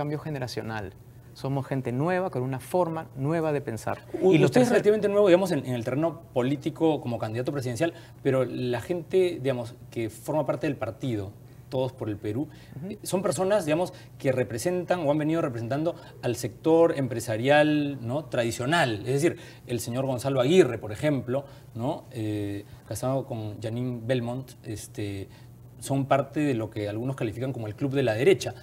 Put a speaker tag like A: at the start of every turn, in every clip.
A: cambio generacional. Somos
B: gente nueva, con una forma nueva de pensar. y usted es relativamente
C: nuevo, digamos, en, el terreno político como candidato presidencial, pero la gente, digamos, que forma parte del partido, todos por el Perú, son personas, digamos, que representan o han venido representando al sector empresarial ¿no? tradicional. Es decir, el señor Gonzalo Aguirre, por ejemplo, ¿no? Eh, casado con Janine Belmont, este, son parte de lo que algunos califican como el club de la derecha.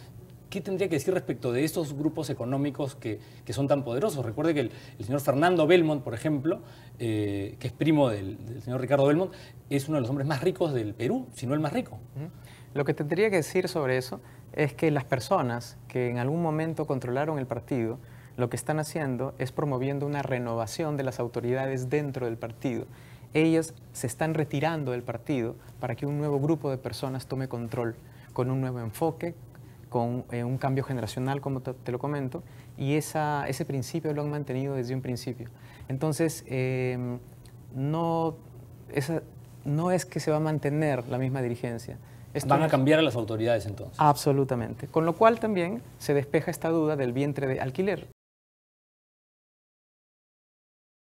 C: ¿Qué tendría que decir respecto de estos grupos económicos que, que son tan poderosos? Recuerde que el, señor Fernando Belmont, por ejemplo, eh, que es primo
B: del, señor Ricardo Belmont, es uno de los hombres más ricos del Perú, si no el más rico. Lo que tendría que decir sobre eso es que las personas que en algún momento controlaron el partido, lo que están haciendo es promoviendo una renovación de las autoridades dentro del partido. Ellas se están retirando del partido para que un nuevo grupo de personas tome control con un nuevo enfoque, con eh, un cambio generacional, como te, lo comento, y ese principio lo han mantenido desde un principio. Entonces, em, no, no es que se va a mantener la misma dirigencia. Van a cambiar a las
A: autoridades entonces. Absolutamente. Con lo cual también se despeja esta duda del vientre de alquiler.